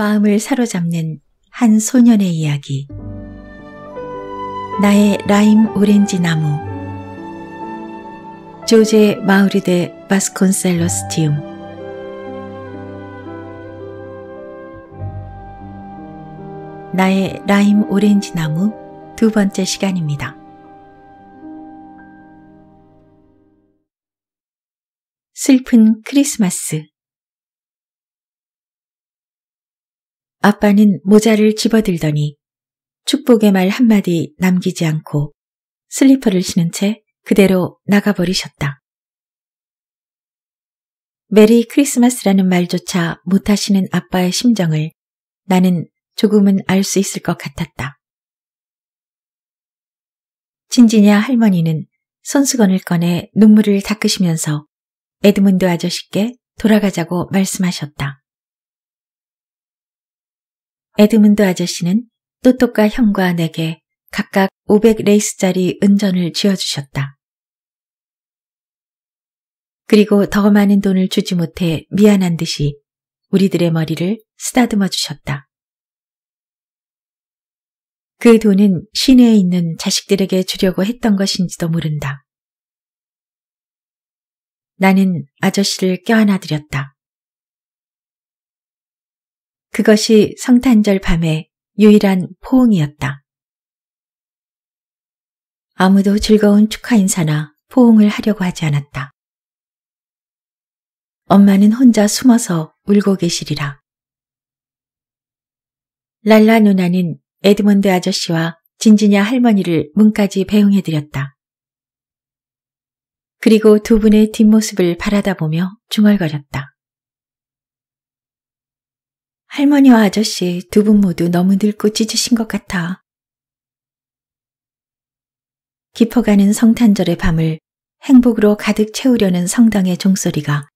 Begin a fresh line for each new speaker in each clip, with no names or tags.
마음을 사로잡는 한 소년의 이야기. 나의 라임 오렌지 나무. 조제 마우리데 바스콘셀러스티움. 나의 라임 오렌지 나무 두 번째 시간입니다. 슬픈 크리스마스. 아빠는 모자를 집어들더니 축복의 말 한마디 남기지 않고 슬리퍼를 신은 채 그대로 나가버리셨다. 메리 크리스마스라는 말조차 못하시는 아빠의 심정을 나는 조금은 알 수 있을 것 같았다. 진지냐 할머니는 손수건을 꺼내 눈물을 닦으시면서 에드문드 아저씨께 돌아가자고 말씀하셨다. 에드문드 아저씨는 또똑과 형과 내게 각각 500레이스짜리 은전을 쥐어주셨다. 그리고 더 많은 돈을 주지 못해 미안한 듯이 우리들의 머리를 쓰다듬어 주셨다. 그 돈은 시내에 있는 자식들에게 주려고 했던 것인지도 모른다. 나는 아저씨를 껴안아드렸다. 그것이 성탄절 밤의 유일한 포옹이었다. 아무도 즐거운 축하 인사나 포옹을 하려고 하지 않았다. 엄마는 혼자 숨어서 울고 계시리라. 랄라 누나는 에드먼드 아저씨와 진지냐 할머니를 문까지 배웅해드렸다. 그리고 두 분의 뒷모습을 바라다 보며 중얼거렸다. 할머니와 아저씨 두 분 모두 너무 늙고 찢으신 것 같아. 깊어가는 성탄절의 밤을 행복으로 가득 채우려는 성당의 종소리가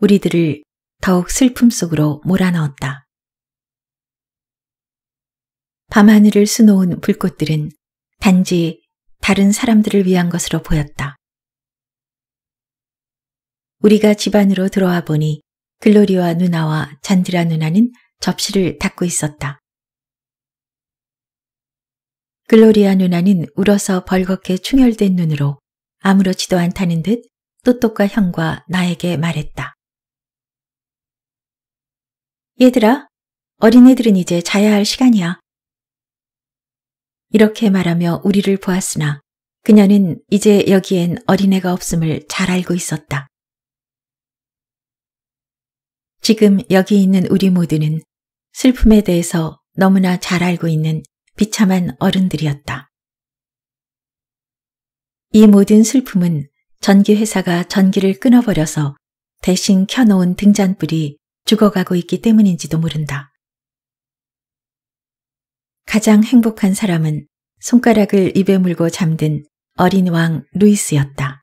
우리들을 더욱 슬픔 속으로 몰아넣었다. 밤하늘을 수놓은 불꽃들은 단지 다른 사람들을 위한 것으로 보였다. 우리가 집안으로 들어와 보니 글로리와 누나와 잔디라 누나는 접시를 닦고 있었다. 글로리아 누나는 울어서 벌겋게 충혈된 눈으로 아무렇지도 않다는 듯 또똑과 형과 나에게 말했다. 얘들아, 어린애들은 이제 자야 할 시간이야. 이렇게 말하며 우리를 보았으나 그녀는 이제 여기엔 어린애가 없음을 잘 알고 있었다. 지금 여기 있는 우리 모두는 슬픔에 대해서 너무나 잘 알고 있는 비참한 어른들이었다. 이 모든 슬픔은 전기회사가 전기를 끊어버려서 대신 켜놓은 등잔불이 죽어가고 있기 때문인지도 모른다. 가장 행복한 사람은 손가락을 입에 물고 잠든 어린 왕 루이스였다.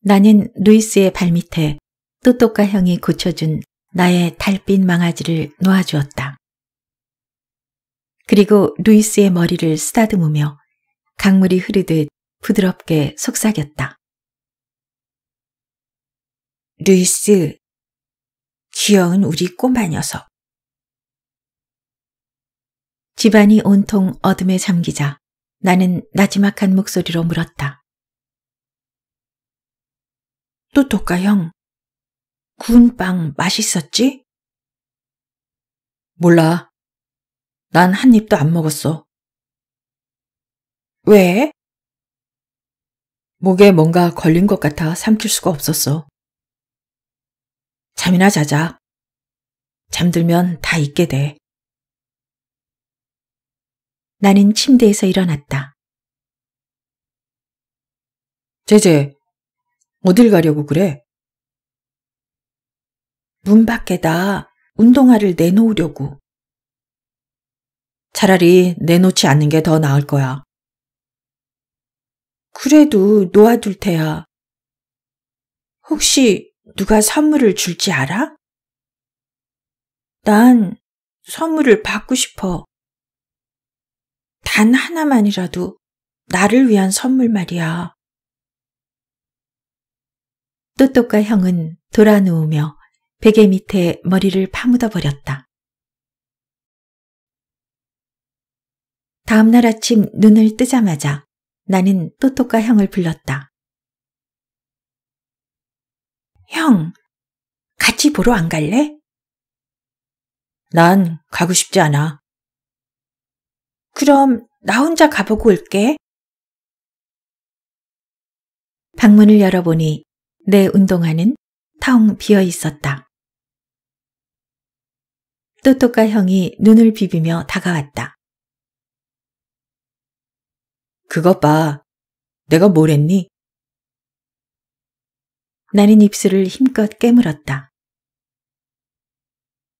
나는 루이스의 발밑에 또똑가 형이 고쳐준 나의 달빛 망아지를 놓아주었다. 그리고 루이스의 머리를 쓰다듬으며 강물이 흐르듯 부드럽게 속삭였다. 루이스, 귀여운 우리 꼬마 녀석. 집안이 온통 어둠에 잠기자 나는 나지막한 목소리로 물었다. 또토카 형, 구운 빵 맛있었지? 몰라. 난 한 입도 안 먹었어. 왜? 목에 뭔가 걸린 것 같아 삼킬 수가 없었어. 잠이나 자자. 잠들면 다 잊게 돼. 나는 침대에서 일어났다. 제제, 어딜 가려고 그래? 문 밖에다 운동화를 내놓으려고. 차라리 내놓지 않는 게 더 나을 거야. 그래도 놓아둘 테야. 혹시 누가 선물을 줄지 알아? 난 선물을 받고 싶어. 단 하나만이라도 나를 위한 선물 말이야. 또또과 형은 돌아누우며 베개 밑에 머리를 파묻어 버렸다. 다음날 아침 눈을 뜨자마자 나는 또토카 형을 불렀다. 형, 같이 보러 안 갈래? 난 가고 싶지 않아. 그럼 나 혼자 가보고 올게. 방문을 열어보니 내 운동화는 텅 비어 있었다. 또또까 형이 눈을 비비며 다가왔다. 그것 봐. 내가 뭘 했니? 나는 입술을 힘껏 깨물었다.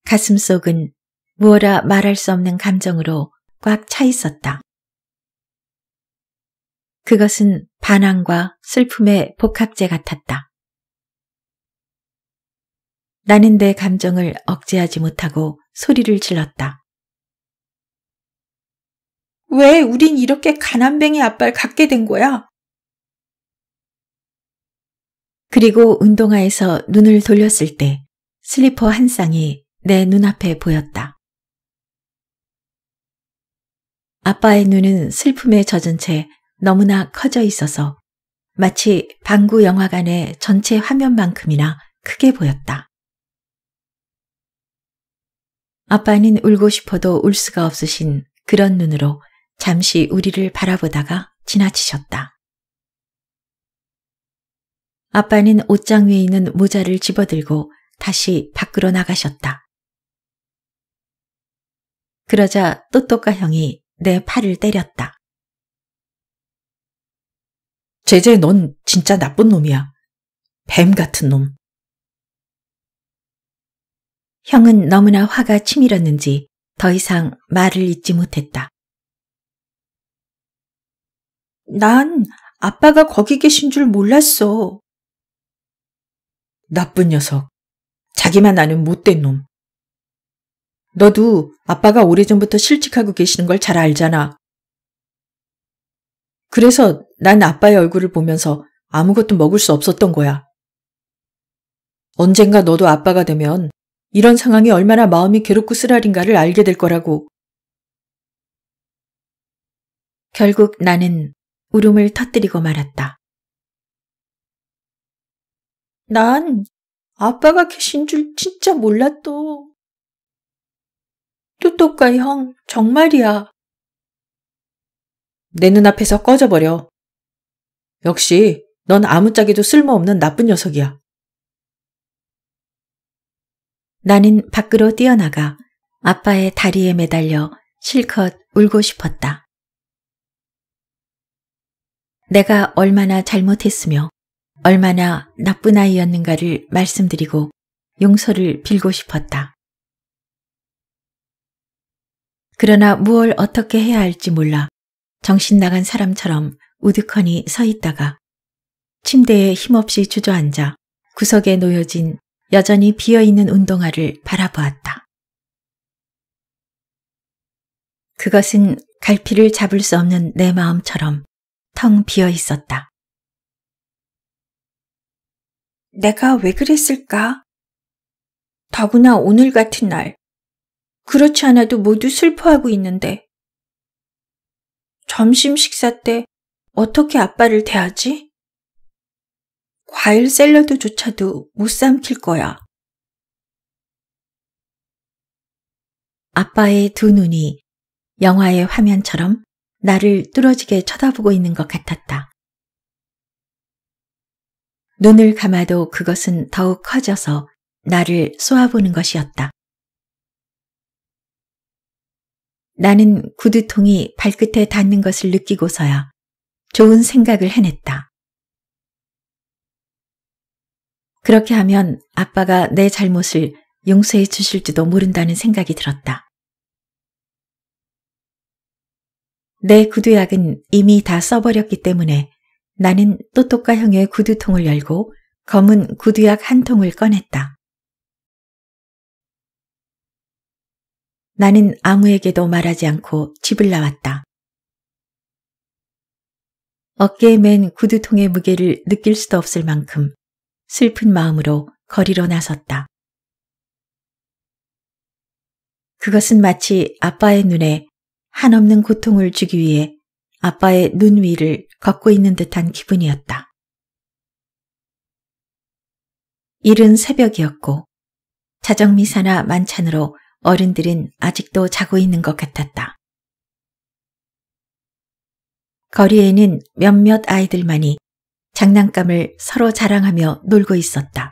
가슴 속은 무어라 말할 수 없는 감정으로 꽉 차 있었다. 그것은 반항과 슬픔의 복합제 같았다. 나는 내 감정을 억제하지 못하고 소리를 질렀다. 왜 우린 이렇게 가난뱅이 아빠를 갖게 된 거야? 그리고 운동화에서 눈을 돌렸을 때 슬리퍼 한 쌍이 내 눈앞에 보였다. 아빠의 눈은 슬픔에 젖은 채 너무나 커져 있어서 마치 방구 영화관의 전체 화면만큼이나 크게 보였다. 아빠는 울고 싶어도 울 수가 없으신 그런 눈으로 잠시 우리를 바라보다가 지나치셨다. 아빠는 옷장 위에 있는 모자를 집어들고 다시 밖으로 나가셨다. 그러자 또또까 형이 내 팔을 때렸다. 제제 넌 진짜 나쁜 놈이야. 뱀 같은 놈. 형은 너무나 화가 치밀었는지 더 이상 말을 잇지 못했다. 난 아빠가 거기 계신 줄 몰랐어. 나쁜 녀석. 자기만 아는 못된 놈. 너도 아빠가 오래전부터 실직하고 계시는 걸 잘 알잖아. 그래서 난 아빠의 얼굴을 보면서 아무것도 먹을 수 없었던 거야. 언젠가 너도 아빠가 되면 이런 상황이 얼마나 마음이 괴롭고 쓰라린가를 알게 될 거라고. 결국 나는 울음을 터뜨리고 말았다. 난 아빠가 계신 줄 진짜 몰랐어. 뚜뚜과 형, 정말이야. 내 눈앞에서 꺼져버려. 역시 넌 아무짝에도 쓸모없는 나쁜 녀석이야. 나는 밖으로 뛰어나가 아빠의 다리에 매달려 실컷 울고 싶었다. 내가 얼마나 잘못했으며 얼마나 나쁜 아이였는가를 말씀드리고 용서를 빌고 싶었다. 그러나 무얼 어떻게 해야 할지 몰라 정신 나간 사람처럼 우드커니서 있다가 침대에 힘없이 주저앉아 구석에 놓여진 여전히 비어있는 운동화를 바라보았다. 그것은 갈피를 잡을 수 없는 내 마음처럼 텅 비어 있었다. 내가 왜 그랬을까? 더구나 오늘 같은 날. 그렇지 않아도 모두 슬퍼하고 있는데. 점심 식사 때 어떻게 아빠를 대하지? 과일 샐러드조차도 못 삼킬 거야. 아빠의 두 눈이 영화의 화면처럼 나를 뚫어지게 쳐다보고 있는 것 같았다. 눈을 감아도 그것은 더욱 커져서 나를 쏘아보는 것이었다. 나는 구두통이 발끝에 닿는 것을 느끼고서야 좋은 생각을 해냈다. 그렇게 하면 아빠가 내 잘못을 용서해 주실지도 모른다는 생각이 들었다. 내 구두약은 이미 다 써버렸기 때문에 나는 또똑과 형의 구두통을 열고 검은 구두약 한 통을 꺼냈다. 나는 아무에게도 말하지 않고 집을 나왔다. 어깨에 맨 구두통의 무게를 느낄 수도 없을 만큼 슬픈 마음으로 거리로 나섰다. 그것은 마치 아빠의 눈에 한없는 고통을 주기 위해 아빠의 눈 위를 걷고 있는 듯한 기분이었다. 이른 새벽이었고 자정미사나 만찬으로 어른들은 아직도 자고 있는 것 같았다. 거리에는 몇몇 아이들만이 장난감을 서로 자랑하며 놀고 있었다.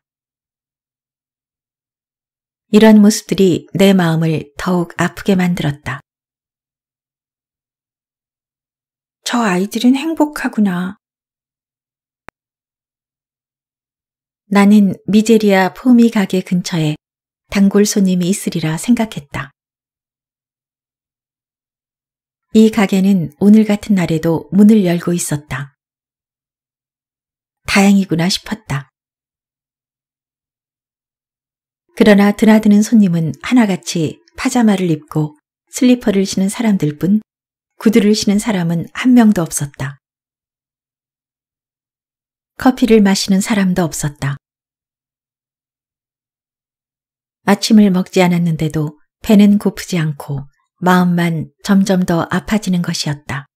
이런 모습들이 내 마음을 더욱 아프게 만들었다. 저 아이들은 행복하구나. 나는 미제리아 포미 가게 근처에 단골 손님이 있으리라 생각했다. 이 가게는 오늘 같은 날에도 문을 열고 있었다. 다행이구나 싶었다. 그러나 드나드는 손님은 하나같이 파자마를 입고 슬리퍼를 신은 사람들 뿐 구두를 신은 사람은 한 명도 없었다. 커피를 마시는 사람도 없었다. 아침을 먹지 않았는데도 배는 고프지 않고 마음만 점점 더 아파지는 것이었다.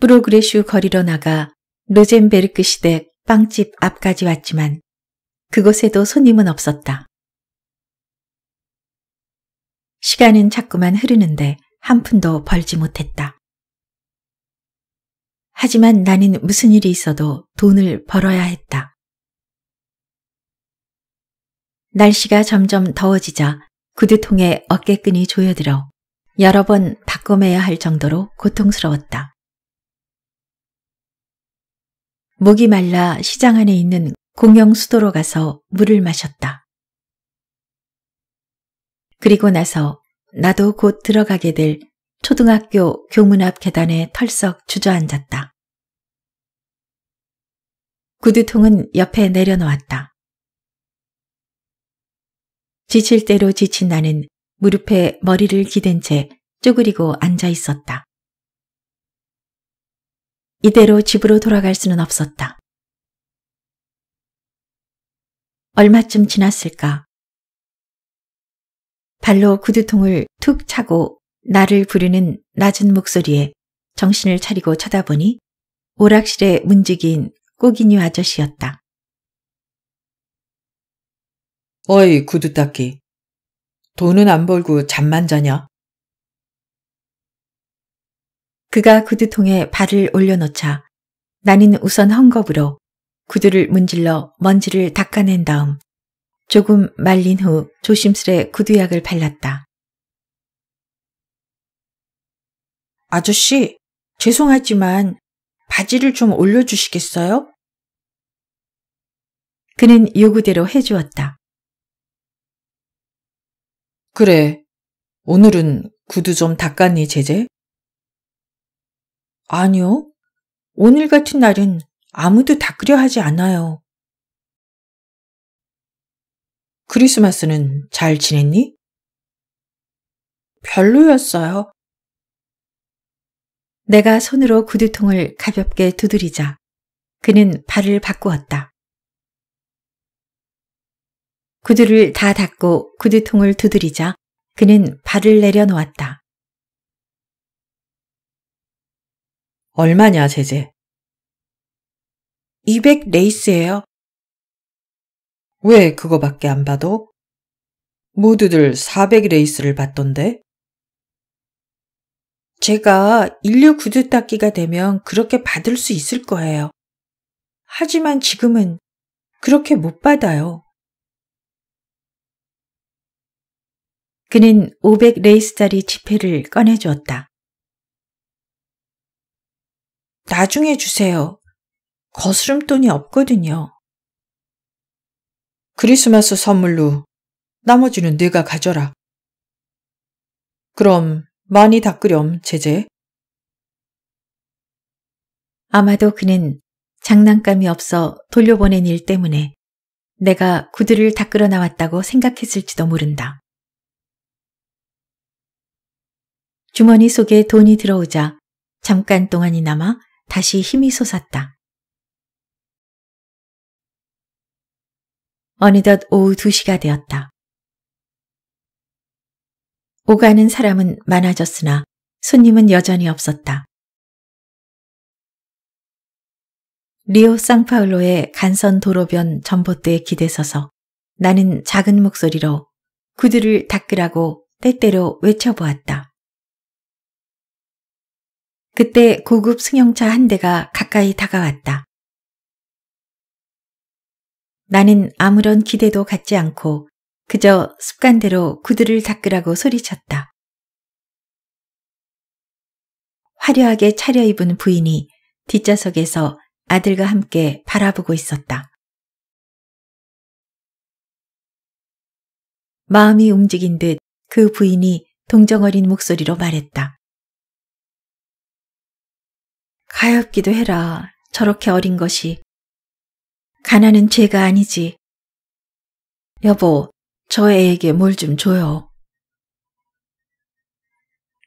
프로그레슈 거리로 나가 로젠베르크 시댁 빵집 앞까지 왔지만 그곳에도 손님은 없었다. 시간은 자꾸만 흐르는데 한 푼도 벌지 못했다. 하지만 나는 무슨 일이 있어도 돈을 벌어야 했다. 날씨가 점점 더워지자 구두통에 어깨끈이 조여들어 여러 번 바꿔매야 할 정도로 고통스러웠다. 목이 말라 시장 안에 있는 공영 수도로 가서 물을 마셨다. 그리고 나서 나도 곧 들어가게 될 초등학교 교문 앞 계단에 털썩 주저앉았다. 구두통은 옆에 내려놓았다. 지칠 대로 지친 나는 무릎에 머리를 기댄 채 쪼그리고 앉아 있었다. 이대로 집으로 돌아갈 수는 없었다. 얼마쯤 지났을까? 발로 구두통을 툭 차고 나를 부르는 낮은 목소리에 정신을 차리고 쳐다보니 오락실에 문지기인 꼬기뉴 아저씨였다. 어이 구두 닦이 돈은 안 벌고 잠만 자냐? 그가 구두통에 발을 올려놓자 나는 우선 헝겊으로 구두를 문질러 먼지를 닦아낸 다음 조금 말린 후 조심스레 구두약을 발랐다. 아저씨, 죄송하지만 바지를 좀 올려주시겠어요? 그는 요구대로 해주었다. 그래, 오늘은 구두 좀 닦았니, 제제? 아니요. 오늘 같은 날은 아무도 닦으려 하지
않아요. 크리스마스는 잘
지냈니? 별로였어요. 내가 손으로 구두통을 가볍게 두드리자 그는 발을 바꾸었다. 구두를 다 닦고 구두통을 두드리자 그는 발을 내려놓았다. 얼마냐, 제제? 200 레이스예요. 왜 그거밖에 안 봐도? 모두들 400 레이스를 받던데? 제가 인류 구두 닦기가 되면 그렇게 받을 수 있을 거예요. 하지만 지금은 그렇게 못 받아요. 그는 500 레이스짜리 지폐를 꺼내주었다. 나중에 주세요. 거스름 돈이 없거든요. 크리스마스 선물로 나머지는 네가 가져라. 그럼 많이 닦으렴, 제재 아마도 그는 장난감이 없어 돌려보낸 일 때문에 내가 구두를 닦으러 나왔다고 생각했을지도 모른다. 주머니 속에 돈이 들어오자 잠깐 동안이나마 다시 힘이 솟았다. 어느덧 오후 2시가 되었다. 오가는 사람은 많아졌으나 손님은 여전히 없었다. 리오 상파울로의 간선 도로변 전봇대에 기대서서 나는 작은 목소리로 구두를 닦으라고 때때로 외쳐보았다. 그때 고급 승용차 한 대가 가까이 다가왔다. 나는 아무런 기대도 갖지 않고 그저 습관대로 구두를 닦으라고 소리쳤다. 화려하게 차려입은 부인이 뒷좌석에서 아들과 함께 바라보고 있었다. 마음이 움직인 듯 그 부인이 동정어린 목소리로 말했다. 가엾기도 해라. 저렇게 어린 것이. 가난은 죄가 아니지. 여보, 저 애에게 뭘 좀 줘요.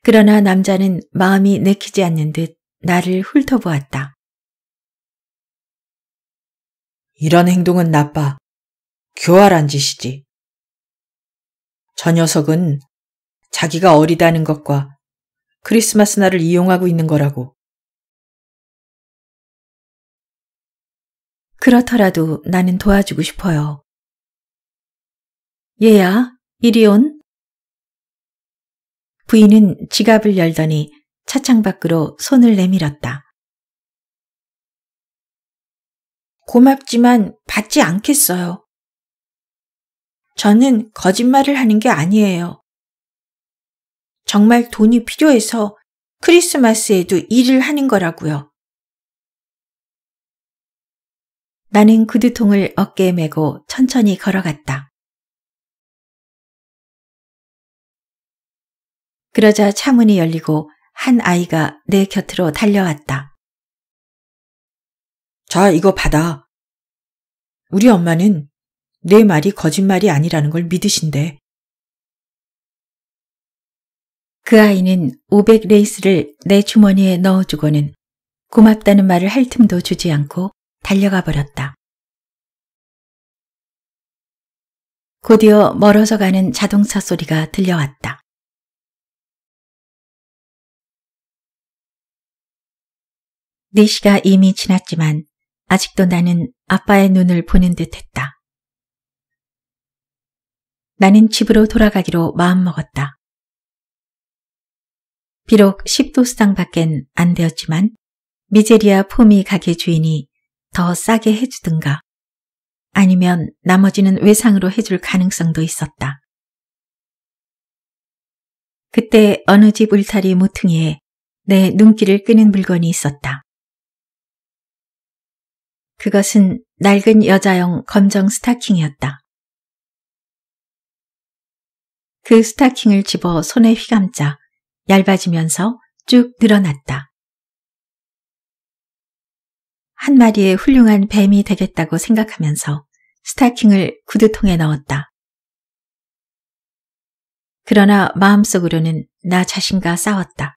그러나 남자는 마음이 내키지 않는 듯 나를 훑어보았다. 이런 행동은 나빠. 교활한 짓이지. 저 녀석은 자기가 어리다는 것과 크리스마스 날을 이용하고
있는 거라고.
그렇더라도 나는 도와주고 싶어요. 얘야, 이리 온. 부인은 지갑을 열더니 차창 밖으로 손을 내밀었다. 고맙지만 받지 않겠어요. 저는 거짓말을 하는 게 아니에요. 정말 돈이 필요해서 크리스마스에도 일을 하는 거라고요. 나는 구두통을 어깨에 메고 천천히 걸어갔다. 그러자 차문이 열리고 한 아이가 내 곁으로 달려왔다. 자, 이거 받아. 우리 엄마는 내 말이 거짓말이 아니라는 걸 믿으신대. 그 아이는 500 레이스를 내 주머니에 넣어주고는 고맙다는 말을 할 틈도 주지 않고 달려가 버렸다. 곧이어 멀어서 가는 자동차 소리가 들려왔다. 네 시가 이미 지났지만 아직도 나는 아빠의 눈을 보는 듯 했다. 나는 집으로 돌아가기로 마음먹었다. 비록 10도수당 밖엔 안 되었지만 미제리아 포미 가게 주인이 더 싸게 해주든가 아니면 나머지는 외상으로 해줄 가능성도 있었다. 그때 어느 집 울타리 모퉁이에 내 눈길을 끄는 물건이 있었다. 그것은 낡은 여자용 검정 스타킹이었다. 그 스타킹을 집어 손에 휘감자 얇아지면서 쭉 늘어났다. 한 마리의 훌륭한 뱀이 되겠다고 생각하면서 스타킹을 구두통에 넣었다. 그러나 마음속으로는 나 자신과 싸웠다.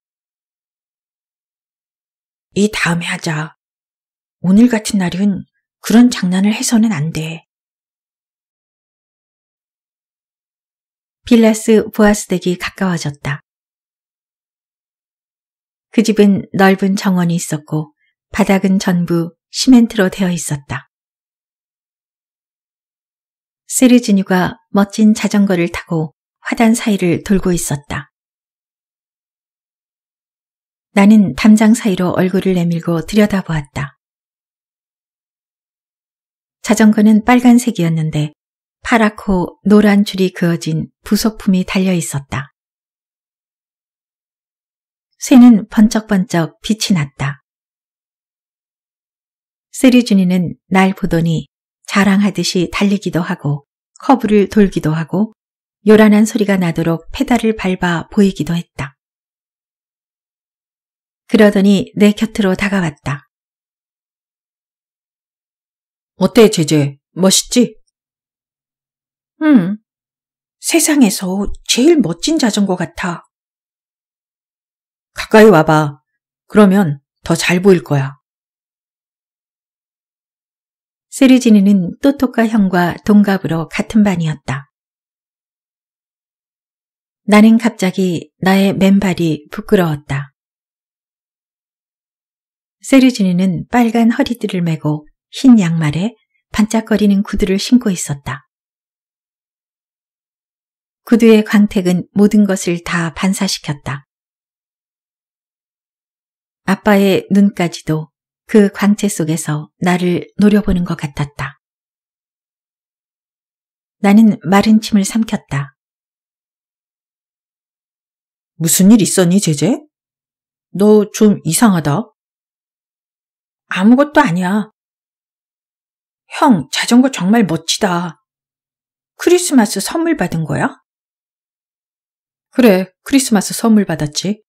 이 다음에 하자. 오늘 같은 날은 그런
장난을 해서는 안 돼.
빌라스 보아스댁이 가까워졌다. 그 집은 넓은 정원이 있었고 바닥은 전부 시멘트로 되어 있었다. 세르지뉴가 멋진 자전거를 타고 화단 사이를 돌고 있었다. 나는 담장 사이로 얼굴을 내밀고 들여다보았다. 자전거는 빨간색이었는데 파랗고 노란 줄이 그어진 부속품이 달려 있었다. 쇠는 번쩍번쩍 빛이 났다. 세리준이는 날 보더니 자랑하듯이 달리기도 하고 커브를 돌기도 하고 요란한 소리가 나도록 페달을 밟아 보이기도 했다. 그러더니 내 곁으로 다가왔다. 어때, 제제? 멋있지? 응. 세상에서 제일 멋진 자전거 같아. 가까이 와봐. 그러면 더 잘 보일 거야. 세르지니는 또토카 형과 동갑으로 같은 반이었다. 나는 갑자기 나의 맨발이 부끄러웠다. 세르지니는 빨간 허리띠를 메고 흰 양말에 반짝거리는 구두를 신고 있었다. 구두의 광택은 모든 것을 다 반사시켰다. 아빠의 눈까지도 그 광채 속에서 나를 노려보는 것 같았다. 나는 마른 침을 삼켰다. 무슨 일 있었니, 제제? 너 좀 이상하다. 아무것도 아니야. 형, 자전거 정말 멋지다. 크리스마스 선물 받은 거야? 그래, 크리스마스 선물 받았지.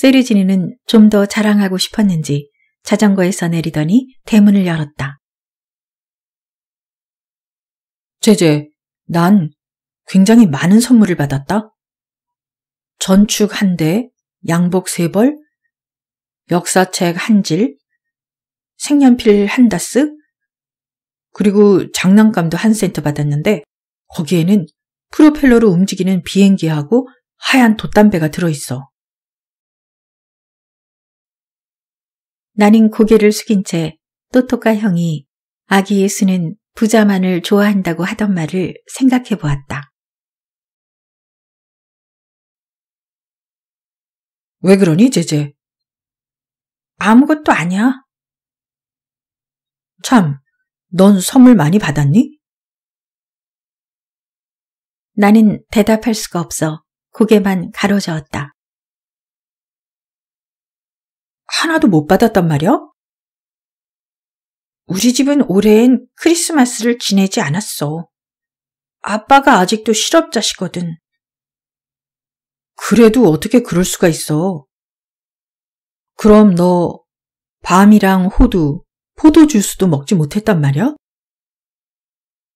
세르지니는 좀 더 자랑하고 싶었는지 자전거에서 내리더니 대문을 열었다. 제제, 난 굉장히 많은 선물을 받았다. 전축 한 대, 양복 세 벌, 역사책 한 질, 색연필 한 다스, 그리고 장난감도 한센터 받았는데 거기에는 프로펠러로 움직이는 비행기하고 하얀 돛담배가 들어있어. 나는 고개를 숙인 채또토카 형이 아기 예수는 부자만을 좋아한다고 하던 말을 생각해 보았다.
왜 그러니, 제제? 아무것도 아니야.
참, 넌 선물 많이 받았니? 나는 대답할 수가 없어 고개만 가로저었다. 하나도 못 받았단 말이야? 우리 집은 올해엔 크리스마스를 지내지 않았어. 아빠가 아직도 실업자시거든. 그래도 어떻게 그럴 수가 있어. 그럼 너 밤이랑 호두, 포도주스도 먹지 못했단 말이야?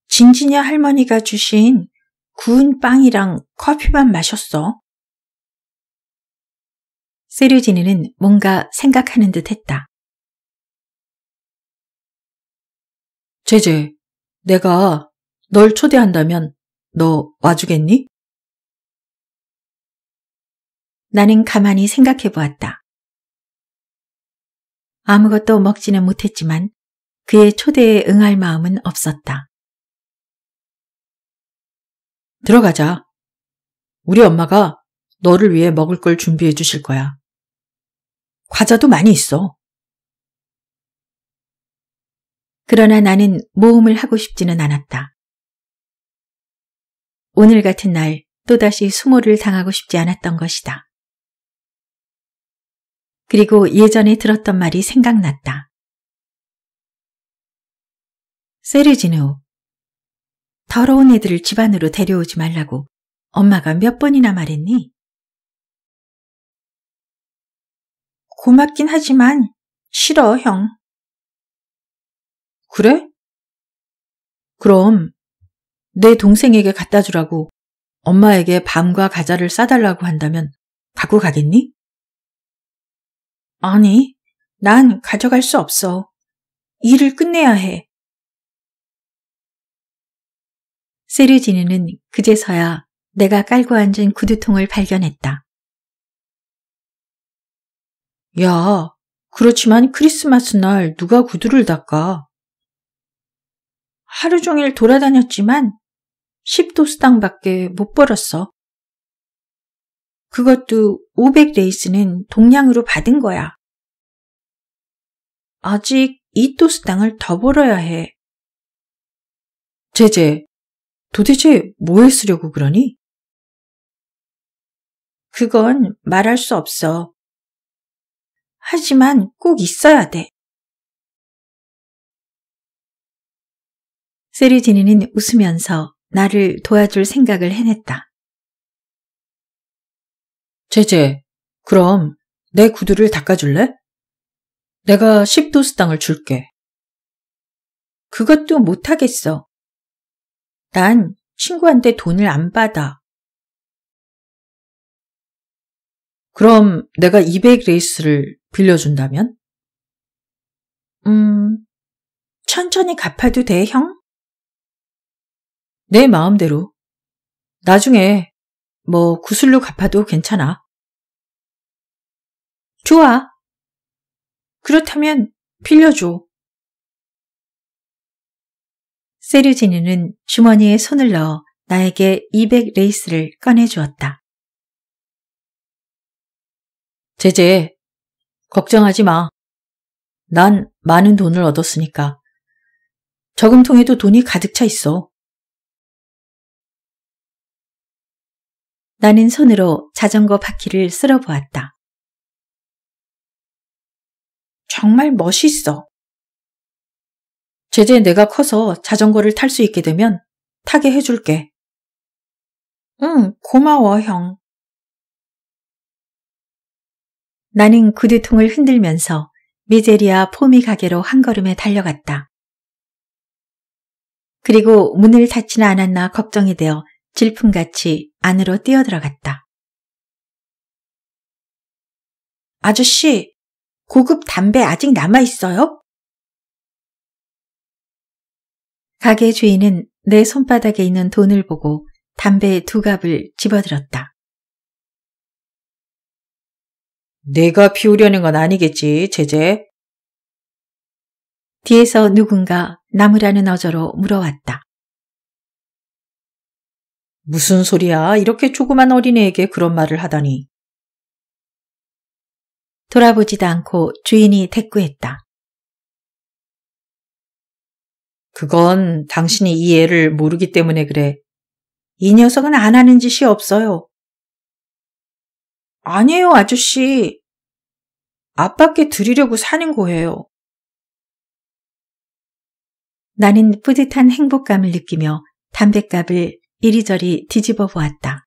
진진이 할머니가 주신 구운 빵이랑 커피만 마셨어. 세류진이는 뭔가 생각하는 듯 했다. 제제, 내가 널 초대한다면 너 와주겠니? 나는 가만히 생각해 보았다. 아무것도 먹지는 못했지만 그의 초대에 응할 마음은 없었다. 들어가자. 우리 엄마가 너를 위해 먹을 걸 준비해 주실 거야. 과자도 많이 있어. 그러나 나는 모험을 하고 싶지는 않았다. 오늘 같은 날 또다시 수모를 당하고 싶지 않았던 것이다. 그리고 예전에 들었던 말이 생각났다. 세르지노, 더러운 애들을 집안으로 데려오지 말라고 엄마가 몇 번이나 말했니? 고맙긴 하지만 싫어, 형. 그래? 그럼 내 동생에게 갖다 주라고 엄마에게 밤과 가자를 싸달라고 한다면 갖고 가겠니? 아니, 난 가져갈 수 없어. 일을 끝내야 해. 세르지니는 그제서야 내가 깔고 앉은 구두통을 발견했다. 야, 그렇지만 크리스마스 날 누가 구두를 닦아? 하루 종일 돌아다녔지만 10도스당 밖에 못 벌었어. 그것도 500레이스는 동양으로 받은 거야. 아직 2도스당을 더 벌어야 해. 제제, 도대체 뭐했으려고 그러니? 그건 말할 수 없어. 하지만 꼭 있어야 돼. 세리디니는 웃으면서 나를 도와줄 생각을 해냈다. 제제, 그럼 내 구두를 닦아줄래? 내가 10도스 당을 줄게. 그것도 못하겠어. 난 친구한테 돈을 안 받아. 그럼 내가 200 레이스를 빌려준다면? 음, 천천히 갚아도 돼, 형? 내 마음대로. 나중에 뭐 구슬로 갚아도 괜찮아. 좋아. 그렇다면 빌려줘. 세류지니는 주머니에 손을 넣어 나에게 200 레이스를 꺼내주었다. 제제, 걱정하지 마. 난 많은 돈을 얻었으니까. 저금통에도 돈이 가득 차 있어. 나는 손으로 자전거 바퀴를 쓸어 보았다. 정말 멋있어. 제제 내가 커서 자전거를 탈 수 있게 되면 타게 해줄게. 응, 고마워, 형. 나는 구두통을 그 흔들면서 미제리아 포미 가게로 한 걸음에 달려갔다. 그리고 문을 닫지는 않았나 걱정이 되어 질풍같이 안으로 뛰어들어갔다. 아저씨, 고급 담배 아직 남아있어요? 가게 주인은 내 손바닥에 있는 돈을 보고 담배 두 갑을 집어들었다. 내가 피우려는 건 아니겠지, 제제. 뒤에서 누군가 나무라는 어조로 물어왔다. 무슨 소리야? 이렇게 조그만 어린애에게 그런 말을 하다니. 돌아보지도 않고 주인이 대꾸했다. 그건 당신이 이 애를 모르기 때문에 그래. 이 녀석은 안 하는 짓이 없어요. 아니에요, 아저씨. 아빠께 드리려고 사는 거예요. 나는 뿌듯한 행복감을 느끼며 담뱃갑을 이리저리 뒤집어 보았다.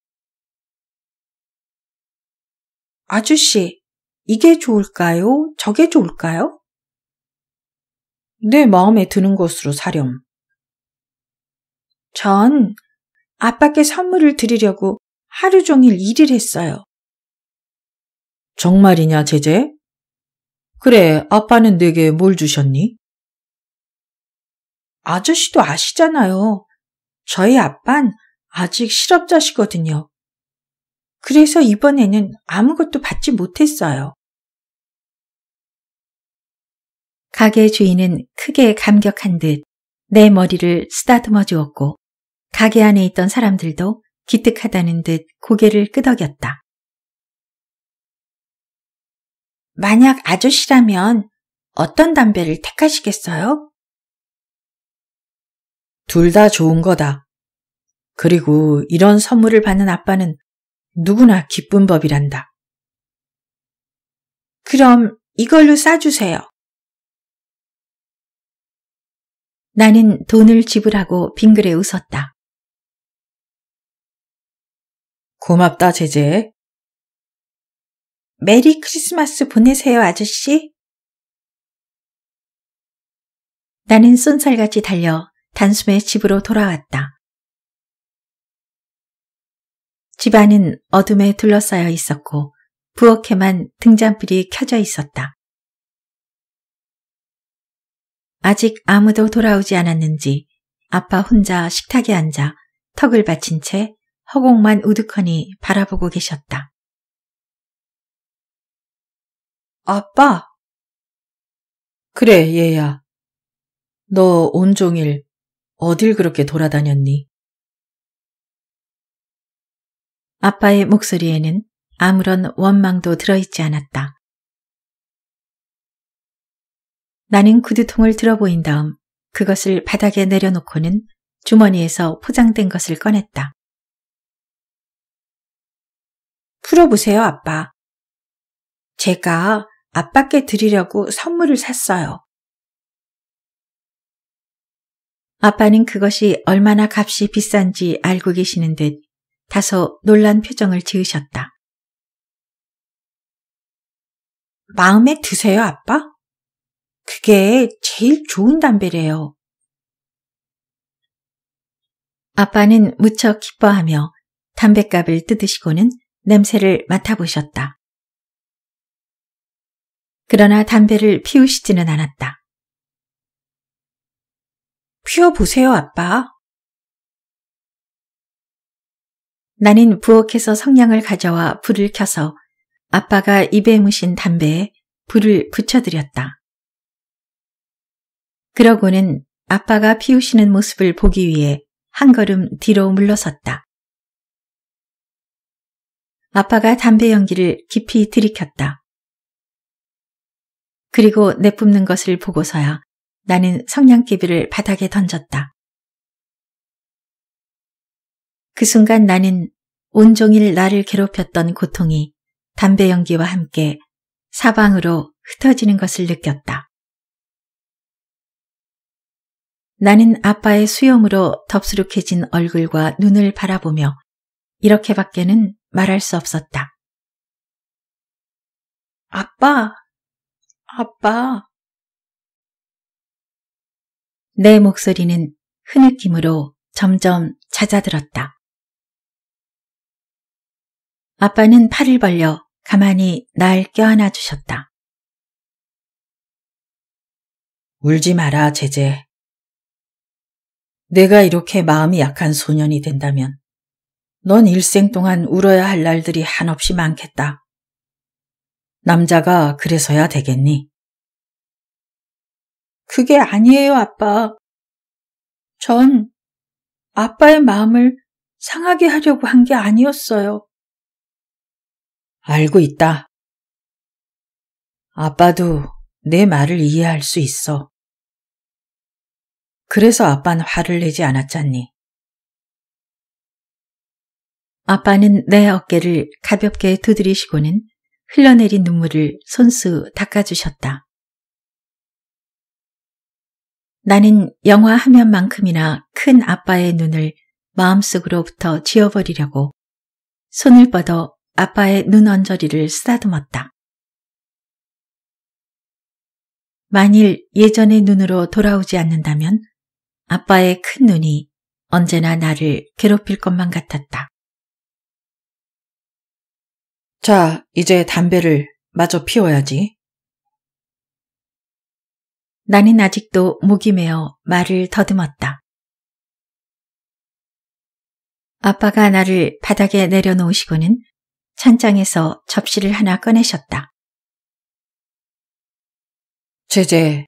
아저씨, 이게 좋을까요? 저게 좋을까요? 내 마음에 드는 것으로 사렴. 전 아빠께 선물을 드리려고 하루 종일 일을 했어요. 정말이냐, 제제? 그래, 아빠는 내게 뭘 주셨니? 아저씨도 아시잖아요. 저희 아빤 아직 실업자시거든요. 그래서 이번에는 아무것도 받지 못했어요. 가게 주인은 크게 감격한 듯 내 머리를 쓰다듬어 주었고 가게 안에 있던 사람들도 기특하다는 듯 고개를 끄덕였다. 만약 아저씨라면 어떤 담배를 택하시겠어요? 둘 다 좋은 거다. 그리고 이런 선물을 받는 아빠는 누구나 기쁜 법이란다. 그럼 이걸로 싸주세요. 나는 돈을 지불하고 빙그레 웃었다.
고맙다, 제재
메리 크리스마스 보내세요, 아저씨. 나는 쏜살같이 달려 단숨에 집으로 돌아왔다. 집안은 어둠에 둘러싸여 있었고 부엌에만 등잔불이 켜져 있었다. 아직 아무도 돌아오지 않았는지 아빠 혼자 식탁에 앉아 턱을 받친 채 허공만 우두커니 바라보고 계셨다. 아빠. 그래, 얘야. 너 온종일 어딜 그렇게 돌아다녔니? 아빠의 목소리에는 아무런 원망도 들어있지 않았다. 나는 구두통을 들어보인 다음 그것을 바닥에 내려놓고는 주머니에서 포장된 것을 꺼냈다. 풀어보세요, 아빠. 제가 아빠께 드리려고 선물을 샀어요. 아빠는 그것이 얼마나 값이 비싼지 알고 계시는 듯 다소 놀란 표정을 지으셨다. 마음에 드세요, 아빠? 그게 제일 좋은 담배래요. 아빠는 무척 기뻐하며 담뱃갑을 뜯으시고는 냄새를 맡아보셨다. 그러나 담배를 피우시지는 않았다. 피워보세요, 아빠. 나는 부엌에서 성냥을 가져와 불을 켜서 아빠가 입에 무신 담배에 불을 붙여드렸다. 그러고는 아빠가 피우시는 모습을 보기 위해 한 걸음 뒤로 물러섰다. 아빠가 담배 연기를 깊이 들이켰다. 그리고 내뿜는 것을 보고서야 나는 성냥개비를 바닥에 던졌다. 그 순간 나는 온종일 나를 괴롭혔던 고통이 담배 연기와 함께 사방으로 흩어지는 것을 느꼈다. 나는 아빠의 수염으로 덥수룩해진 얼굴과 눈을 바라보며 이렇게밖에는 말할 수 없었다. 아빠, 아빠. 내 목소리는 흐느낌으로 점점 찾아들었다 아빠는 팔을 벌려 가만히 날 껴안아 주셨다. 울지 마라, 제제. 내가 이렇게 마음이 약한 소년이 된다면 넌 일생 동안 울어야 할 날들이 한없이 많겠다. 남자가 그래서야 되겠니? 그게 아니에요, 아빠. 전 아빠의 마음을 상하게 하려고 한 게 아니었어요. 알고 있다. 아빠도 내 말을 이해할 수 있어. 그래서 아빠는 화를 내지 않았잖니. 아빠는 내 어깨를 가볍게 두드리시고는 흘러내린 눈물을 손수 닦아주셨다. 나는 영화 화면만큼이나 큰 아빠의 눈을 마음속으로부터 지워버리려고 손을 뻗어 아빠의 눈 언저리를 쓰다듬었다. 만일 예전의 눈으로 돌아오지 않는다면 아빠의 큰 눈이 언제나 나를 괴롭힐 것만 같았다. 자, 이제 담배를 마저 피워야지. 나는 아직도 목이 메어 말을 더듬었다. 아빠가 나를 바닥에 내려놓으시고는 찬장에서 접시를 하나 꺼내셨다. 제제,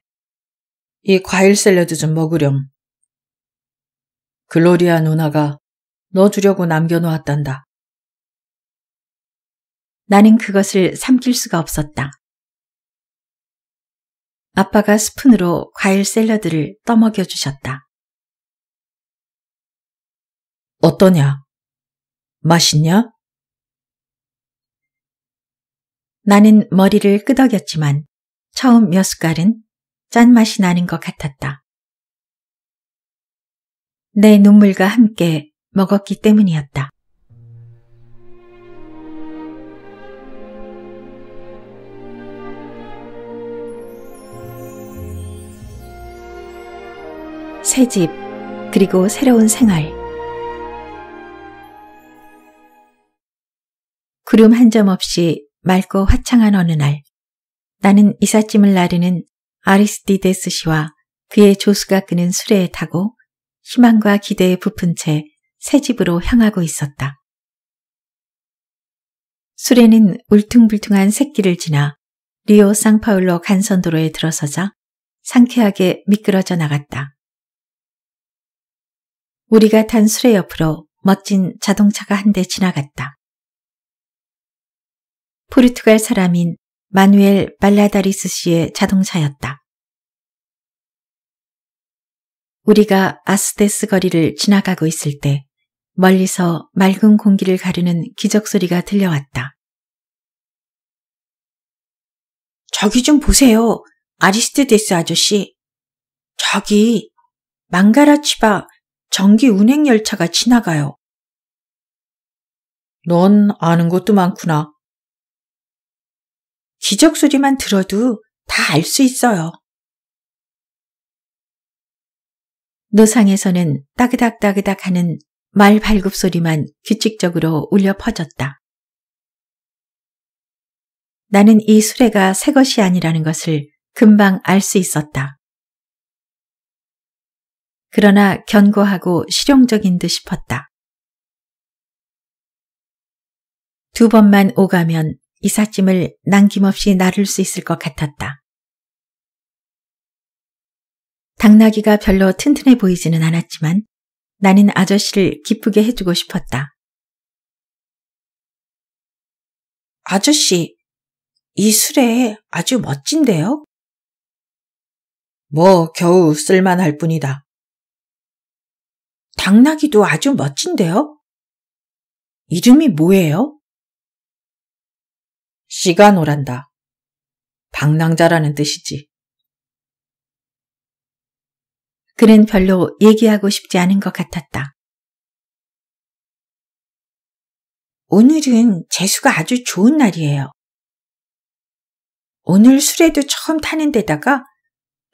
이 과일 샐러드 좀 먹으렴. 글로리아 누나가 넣어 주려고 남겨놓았단다. 나는 그것을 삼킬 수가 없었다. 아빠가 스푼으로 과일 샐러드를 떠먹여 주셨다. 어떠냐? 맛있냐? 나는 머리를 끄덕였지만 처음 몇 숟갈은 짠맛이 나는 것 같았다. 내 눈물과 함께 먹었기 때문이었다. 새 집, 그리고 새로운 생활. 구름 한 점 없이 맑고 화창한 어느 날, 나는 이삿짐을 나르는 아리스티데스 씨와 그의 조수가 끄는 수레에 타고 희망과 기대에 부푼 채새 집으로 향하고 있었다. 수레는 울퉁불퉁한 새끼를 지나 리오 상파울로 간선도로에 들어서자 상쾌하게 미끄러져 나갔다. 우리가 단수레 옆으로 멋진 자동차가 한 대 지나갔다. 포르투갈 사람인 마누엘 발라다리스 씨의 자동차였다. 우리가 아스데스 거리를 지나가고 있을 때 멀리서 맑은 공기를 가르는 기적소리가 들려왔다. 저기 좀 보세요. 아리스테데스 아저씨. 저기 망가라치바 정기 운행 열차가 지나가요. 넌 아는 것도 많구나. 기적 소리만 들어도 다 알 수 있어요. 노상에서는 따그닥따그닥 하는 말 발굽 소리만 규칙적으로 울려 퍼졌다. 나는 이 수레가 새 것이 아니라는 것을 금방 알 수 있었다. 그러나 견고하고 실용적인 듯 싶었다. 두 번만 오가면 이삿짐을 남김없이 나를 수 있을 것 같았다. 당나귀가 별로 튼튼해 보이지는 않았지만 나는 아저씨를 기쁘게 해주고 싶었다. 아저씨, 이 술에 아주 멋진데요? 뭐 겨우 쓸만할 뿐이다. 당나귀도 아주 멋진데요?
이름이 뭐예요?
시가노란다. 방랑자라는 뜻이지. 그는 별로 얘기하고 싶지 않은 것 같았다. 오늘은 재수가 아주 좋은 날이에요. 오늘 술에도 처음 타는 데다가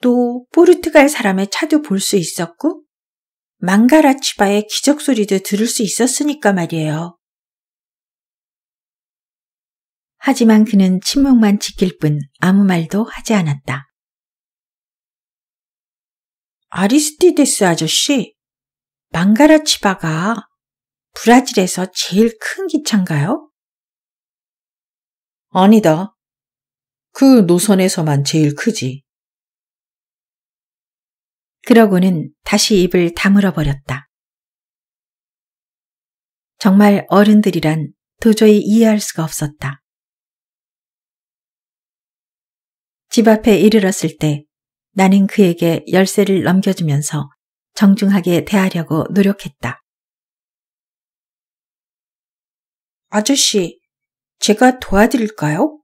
또 포르투갈 사람의 차도 볼 수 있었고 망가라치바의 기적소리도 들을 수 있었으니까 말이에요. 하지만 그는 침묵만 지킬 뿐 아무 말도 하지 않았다. 아리스티데스 아저씨, 망가라치바가 브라질에서 제일 큰 기차인가요? 아니다. 그 노선에서만 제일 크지. 그러고는 다시 입을 다물어 버렸다. 정말 어른들이란 도저히 이해할 수가 없었다. 집 앞에 이르렀을 때 나는 그에게 열쇠를 넘겨주면서 정중하게 대하려고 노력했다. 아저씨, 제가 도와드릴까요?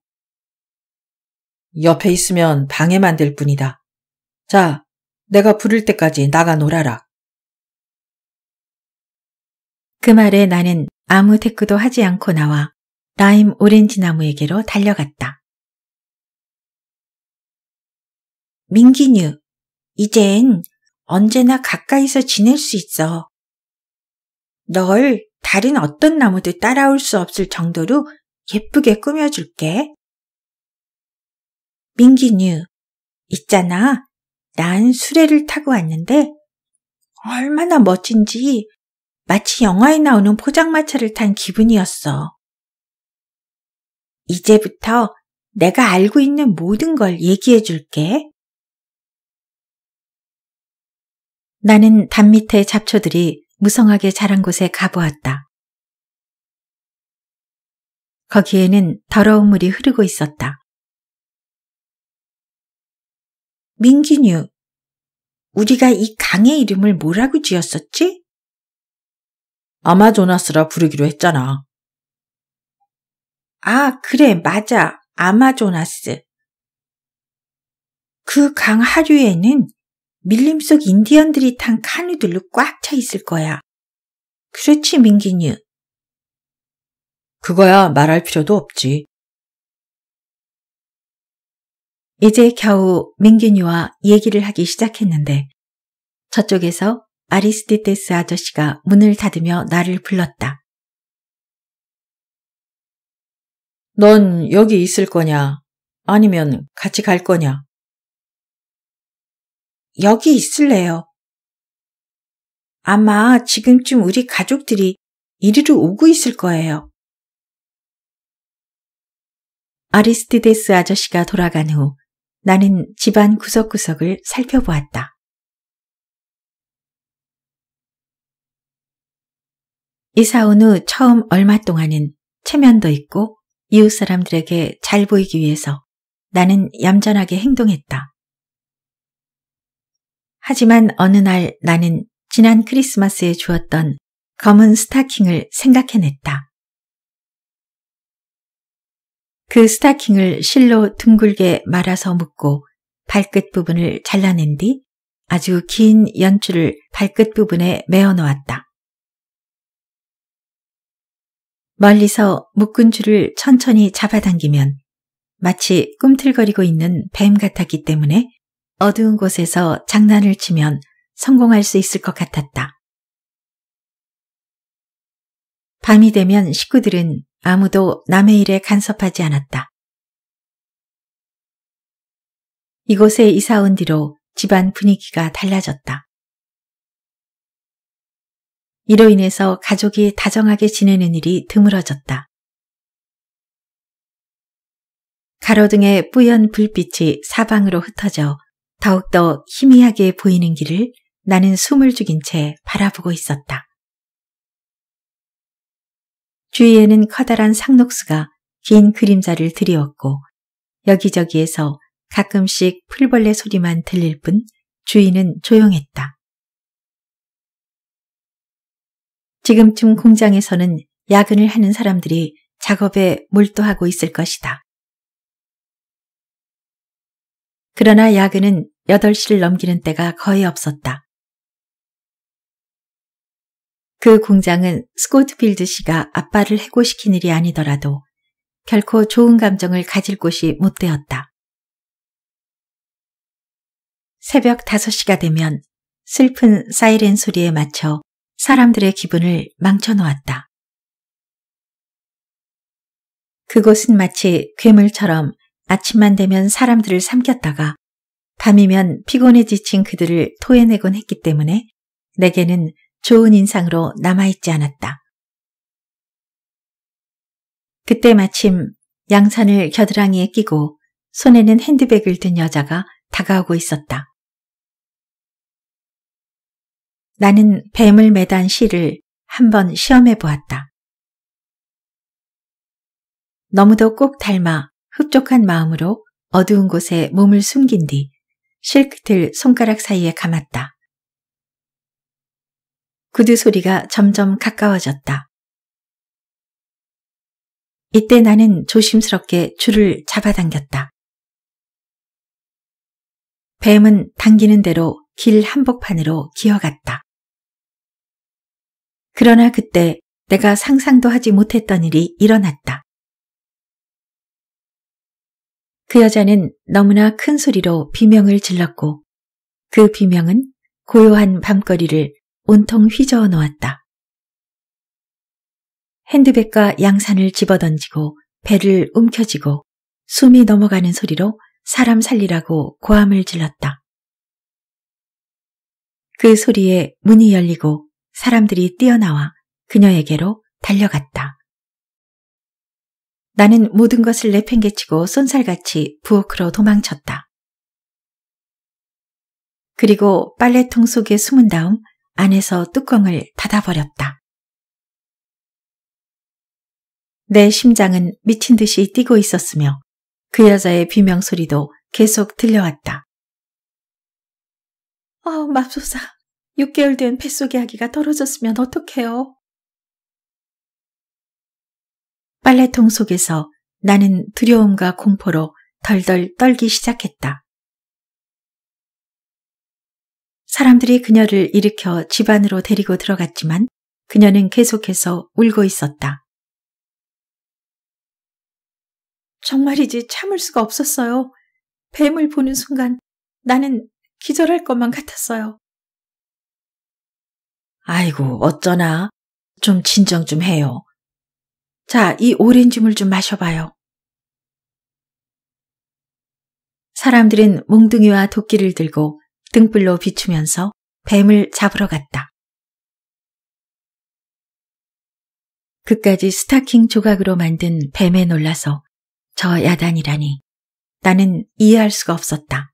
옆에 있으면 방해만 될 뿐이다. 자, 내가 부를 때까지 나가 놀아라. 그 말에 나는 아무 대꾸도 하지 않고 나와 라임 오렌지 나무에게로 달려갔다. 민기뉴, 이젠 언제나 가까이서 지낼 수 있어. 널 다른 어떤 나무도 따라올 수 없을 정도로 예쁘게 꾸며줄게. 민기뉴, 있잖아. 난 수레를 타고 왔는데 얼마나 멋진지 마치 영화에 나오는 포장마차를 탄 기분이었어. 이제부터 내가 알고 있는 모든 걸 얘기해 줄게. 나는 담 밑에 잡초들이 무성하게 자란 곳에 가보았다. 거기에는 더러운 물이 흐르고 있었다. 민진유, 우리가 이 강의 이름을 뭐라고 지었었지? 아마조나스라 부르기로 했잖아. 아, 그래, 맞아. 아마조나스. 그 강 하류에는 밀림 속 인디언들이 탄 카누들로 꽉 차 있을 거야. 그렇지, 민기뉴. 그거야 말할 필요도 없지. 이제 겨우 민균이와 얘기를 하기 시작했는데 저쪽에서 아리스티테스 아저씨가 문을 닫으며 나를 불렀다. 넌 여기 있을 거냐? 아니면 같이 갈 거냐? 여기 있을래요. 아마 지금쯤 우리 가족들이 이리로 오고 있을 거예요. 아리스티데스 아저씨가 돌아간 후 나는 집안 구석구석을 살펴보았다. 이사 온 후 처음 얼마 동안은 체면도 있고 이웃 사람들에게 잘 보이기 위해서 나는 얌전하게 행동했다. 하지만 어느 날 나는 지난 크리스마스에 주었던 검은 스타킹을 생각해냈다. 그 스타킹을 실로 둥글게 말아서 묶고 발끝 부분을 잘라낸 뒤 아주 긴 연줄을 발끝 부분에 메어 놓았다. 멀리서 묶은 줄을 천천히 잡아당기면 마치 꿈틀거리고 있는 뱀 같았기 때문에 어두운 곳에서 장난을 치면 성공할 수 있을 것 같았다. 밤이 되면 식구들은 아무도 남의 일에 간섭하지 않았다. 이곳에 이사 온 뒤로 집안 분위기가 달라졌다. 이로 인해서 가족이 다정하게 지내는 일이 드물어졌다. 가로등의 뿌연 불빛이 사방으로 흩어져 더욱더 희미하게 보이는 길을 나는 숨을 죽인 채 바라보고 있었다. 주위에는 커다란 상록수가 긴 그림자를 드리었고 여기저기에서 가끔씩 풀벌레 소리만 들릴 뿐 주인은 조용했다. 지금쯤 공장에서는 야근을 하는 사람들이 작업에 몰두하고 있을 것이다. 그러나 야근은 8시를 넘기는 때가 거의 없었다. 그 공장은 스코트필드 씨가 아빠를 해고시킨 일이 아니더라도 결코 좋은 감정을 가질 곳이 못 되었다. 새벽 5시가 되면 슬픈 사이렌 소리에 맞춰 사람들의 기분을 망쳐놓았다. 그곳은 마치 괴물처럼 아침만 되면 사람들을 삼켰다가 밤이면 피곤해 지친 그들을 토해내곤 했기 때문에 내게는 좋은 인상으로 남아있지 않았다. 그때 마침 양산을 겨드랑이에 끼고 손에는 핸드백을 든 여자가 다가오고 있었다. 나는 뱀을 매단 실을 한번 시험해 보았다. 너무도 꼭 닮아 흡족한 마음으로 어두운 곳에 몸을 숨긴 뒤 실끝을 손가락 사이에 감았다. 구두 소리가 점점 가까워졌다. 이때 나는 조심스럽게 줄을 잡아당겼다. 뱀은 당기는 대로 길 한복판으로 기어갔다. 그러나 그때 내가 상상도 하지 못했던 일이 일어났다. 그 여자는 너무나 큰 소리로 비명을 질렀고 그 비명은 고요한 밤거리를 온통 휘저어 놓았다. 핸드백과 양산을 집어던지고 배를 움켜쥐고 숨이 넘어가는 소리로 사람 살리라고 고함을 질렀다. 그 소리에 문이 열리고 사람들이 뛰어나와 그녀에게로 달려갔다. 나는 모든 것을 내팽개치고 쏜살같이 부엌으로 도망쳤다. 그리고 빨래통 속에 숨은 다음 안에서 뚜껑을 닫아버렸다. 내 심장은 미친 듯이 뛰고 있었으며 그 여자의 비명소리도 계속 들려왔다. 어, 맙소사. 6개월 된 뱃속의 아기가 떨어졌으면 어떡해요? 빨래통 속에서 나는 두려움과 공포로 덜덜 떨기 시작했다. 사람들이 그녀를 일으켜 집 안으로 데리고 들어갔지만 그녀는 계속해서 울고 있었다. 정말이지 참을 수가 없었어요. 뱀을 보는 순간 나는 기절할 것만 같았어요. 아이고, 어쩌나. 좀 진정 좀 해요. 자, 이 오렌지물 좀 마셔봐요. 사람들은 몽둥이와 도끼를 들고 등불로 비추면서 뱀을 잡으러 갔다. 끝까지 스타킹 조각으로 만든 뱀에 놀라서 저 야단이라니 나는 이해할 수가 없었다.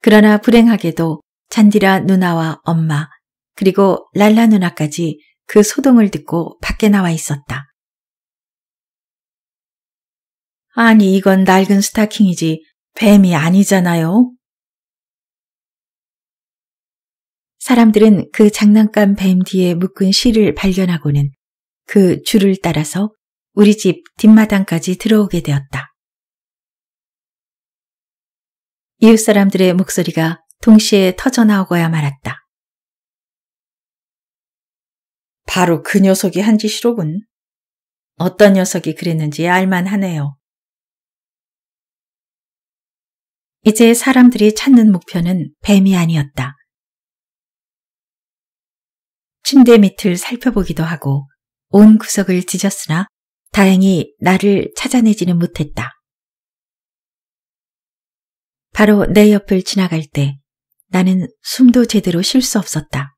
그러나 불행하게도 잔디라 누나와 엄마 그리고 랄라 누나까지 그 소동을 듣고 밖에 나와 있었다. 아니 이건 낡은 스타킹이지 뱀이 아니잖아요. 사람들은 그 장난감 뱀 뒤에 묶은 실을 발견하고는 그 줄을 따라서 우리 집 뒷마당까지 들어오게 되었다. 이웃 사람들의 목소리가 동시에 터져나오고야 말았다. 바로 그 녀석이 한 짓이로군. 어떤 녀석이 그랬는지 알만하네요. 이제 사람들이 찾는 목표는 뱀이 아니었다. 침대 밑을 살펴보기도 하고 온 구석을 뒤졌으나 다행히 나를 찾아내지는 못했다. 바로 내 옆을 지나갈 때 나는 숨도 제대로 쉴 수 없었다.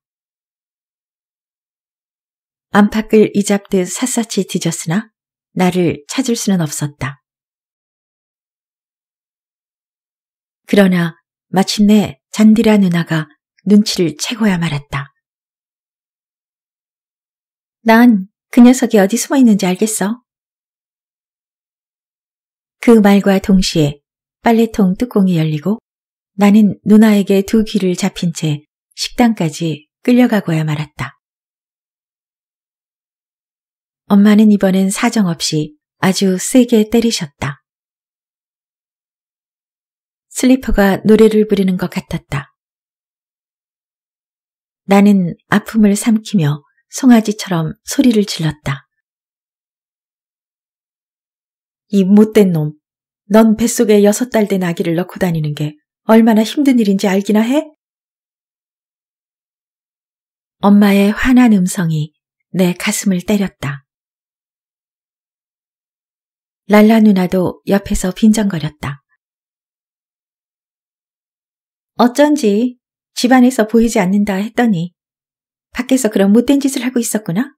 안팎을 이잡듯 샅샅이 뒤졌으나 나를 찾을 수는 없었다. 그러나 마침내 잔디라 누나가 눈치를 채고야 말았다. 난 그 녀석이 어디 숨어 있는지 알겠어. 그 말과 동시에 빨래통 뚜껑이 열리고 나는 누나에게 두 귀를 잡힌 채 식당까지 끌려가고야 말았다. 엄마는 이번엔 사정없이 아주 세게 때리셨다. 슬리퍼가 노래를 부르는 것 같았다. 나는 아픔을 삼키며 송아지처럼 소리를 질렀다. 이 못된 놈, 넌 뱃속에 여섯 달 된 아기를 넣고 다니는 게 얼마나 힘든 일인지 알기나 해? 엄마의 환한 음성이 내 가슴을 때렸다. 랄라 누나도 옆에서 빈정거렸다. 어쩐지 집안에서 보이지 않는다 했더니 밖에서 그런 못된 짓을 하고 있었구나.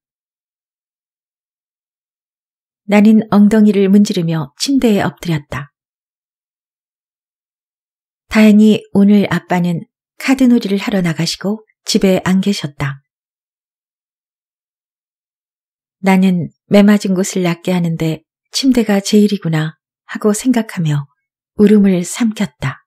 나는 엉덩이를 문지르며 침대에 엎드렸다. 다행히 오늘 아빠는 카드놀이를 하러 나가시고 집에 안 계셨다. 나는 매맞은 곳을 낫게 하는데 침대가 제일이구나 하고 생각하며 울음을 삼켰다.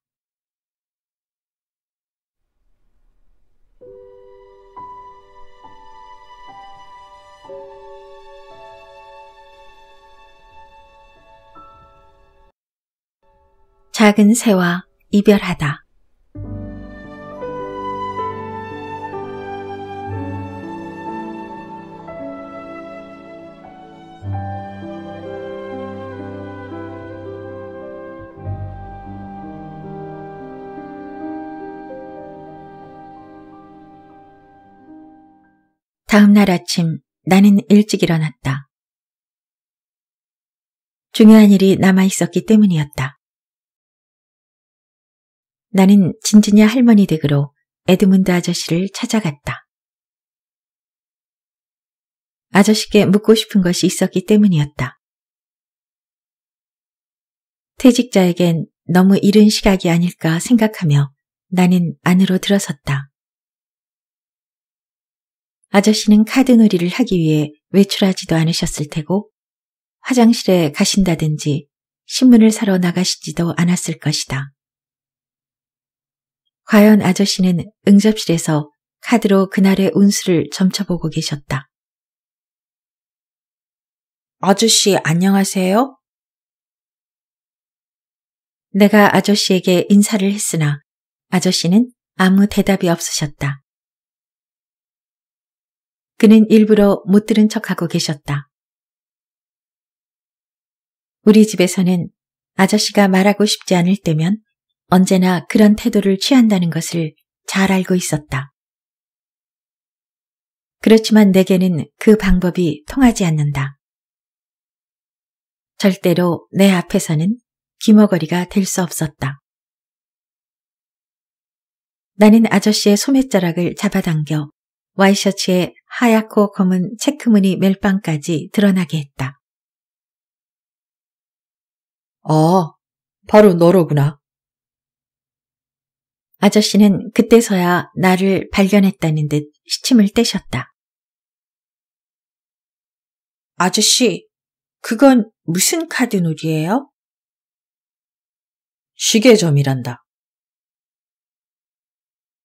작은 새와 이별하다. 다음 날 아침 나는 일찍 일어났다. 중요한 일이 남아 있었기 때문이었다. 나는 진진이 할머니 댁으로 에드문드 아저씨를 찾아갔다. 아저씨께 묻고 싶은 것이 있었기 때문이었다. 퇴직자에겐 너무 이른 시각이 아닐까 생각하며 나는 안으로 들어섰다. 아저씨는 카드놀이를 하기 위해 외출하지도 않으셨을 테고 화장실에 가신다든지 신문을 사러 나가시지도 않았을 것이다. 과연 아저씨는 응접실에서 카드로 그날의 운수를 점쳐보고 계셨다. 아저씨 안녕하세요? 내가 아저씨에게 인사를 했으나 아저씨는 아무 대답이 없으셨다. 그는 일부러 못 들은 척하고 계셨다. 우리 집에서는 아저씨가 말하고 싶지 않을 때면 언제나 그런 태도를 취한다는 것을 잘 알고 있었다. 그렇지만 내게는 그 방법이 통하지 않는다. 절대로 내 앞에서는 기머거리가 될 수 없었다. 나는 아저씨의 소매자락을 잡아당겨 와이셔츠에 하얗고 검은 체크무늬 멜빵까지 드러나게 했다. 어, 바로 너로구나. 아저씨는 그때서야 나를 발견했다는 듯 시침을 떼셨다. 아저씨, 그건 무슨 카드놀이에요 시계점이란다.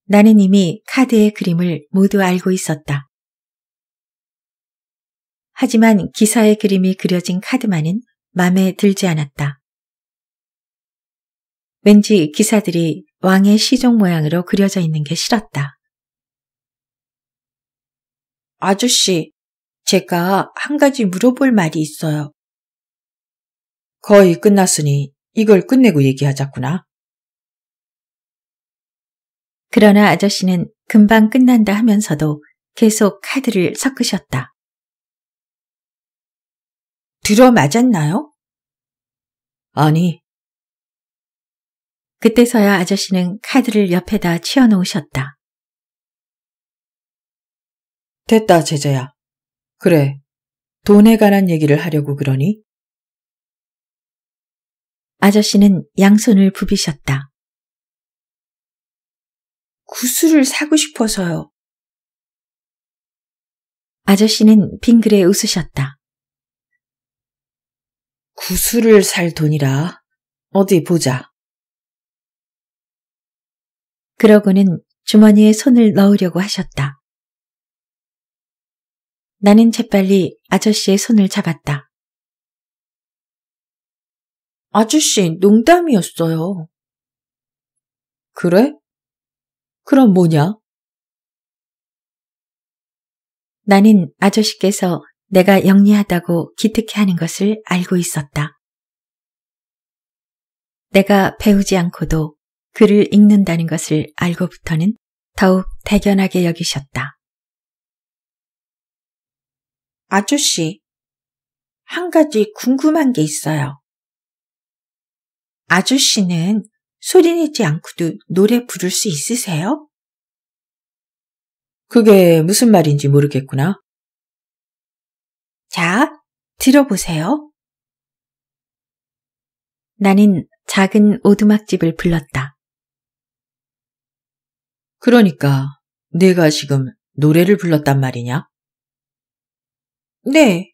나는 이미 카드의 그림을 모두 알고 있었다. 하지만 기사의 그림이 그려진 카드만은 마음에 들지 않았다. 왠지 기사들이 왕의 시종 모양으로 그려져 있는 게 싫었다. 아저씨, 제가 한 가지 물어볼 말이 있어요. 거의 끝났으니 이걸 끝내고 얘기하자꾸나. 그러나 아저씨는 금방 끝난다 하면서도 계속 카드를 섞으셨다. 들어 맞았나요? 아니, 그때서야 아저씨는 카드를 옆에다 치워놓으셨다. 됐다, 제자야. 그래. 돈에 관한 얘기를 하려고 그러니? 아저씨는 양손을 부비셨다. 구슬을 사고 싶어서요. 아저씨는 빙그레 웃으셨다. 구슬을 살 돈이라 어디 보자. 그러고는 주머니에 손을 넣으려고 하셨다. 나는 재빨리 아저씨의 손을 잡았다. 아저씨, 농담이었어요. 그래? 그럼 뭐냐? 나는 아저씨께서 내가 영리하다고 기특해 하는 것을 알고 있었다. 내가 배우지 않고도 글을 읽는다는 것을 알고부터는 더욱 대견하게 여기셨다. 아저씨, 한 가지 궁금한 게 있어요. 아저씨는 소리내지 않고도 노래 부를 수 있으세요? 그게 무슨 말인지 모르겠구나. 자, 들어보세요. 나는 작은 오두막집을 불렀다. 그러니까 내가 지금 노래를 불렀단 말이냐? 네.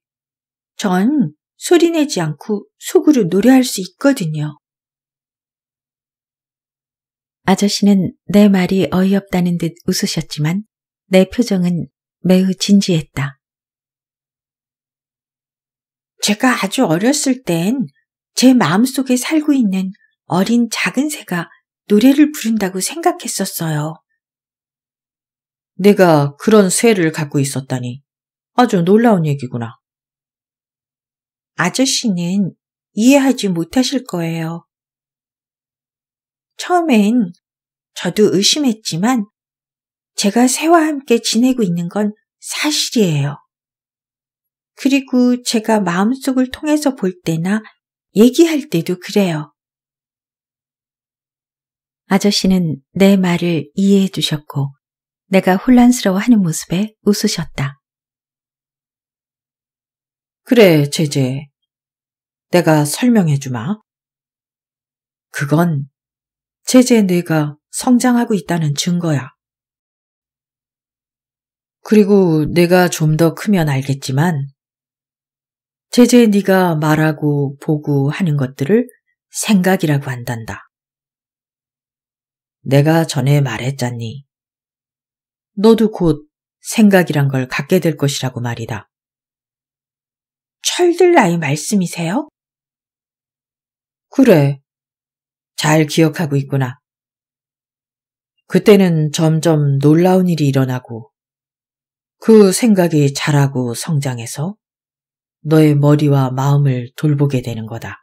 전 소리 내지 않고 속으로 노래할 수 있거든요. 아저씨는 내 말이 어이없다는 듯 웃으셨지만 내 표정은 매우 진지했다. 제가 아주 어렸을 땐 제 마음속에 살고 있는 어린 작은 새가 노래를 부른다고 생각했었어요. 내가 그런 쇠를 갖고 있었다니 아주 놀라운 얘기구나. 아저씨는 이해하지 못하실 거예요. 처음엔 저도 의심했지만 제가 새와 함께 지내고 있는 건 사실이에요. 그리고 제가 마음속을 통해서 볼 때나 얘기할 때도 그래요. 아저씨는 내 말을 이해해 주셨고 내가 혼란스러워하는 모습에 웃으셨다. 그래, 제제. 내가 설명해주마. 그건 제제 뇌가 성장하고 있다는 증거야. 그리고 내가 좀 더 크면 알겠지만 제제 네가 말하고 보고 하는 것들을 생각이라고 한단다. 내가 전에 말했잖니. 너도 곧 생각이란 걸 갖게 될 것이라고 말이다. 철들 나이 말씀이세요? 그래. 잘 기억하고 있구나. 그때는 점점 놀라운 일이 일어나고 그 생각이 자라고 성장해서 너의 머리와 마음을 돌보게 되는 거다.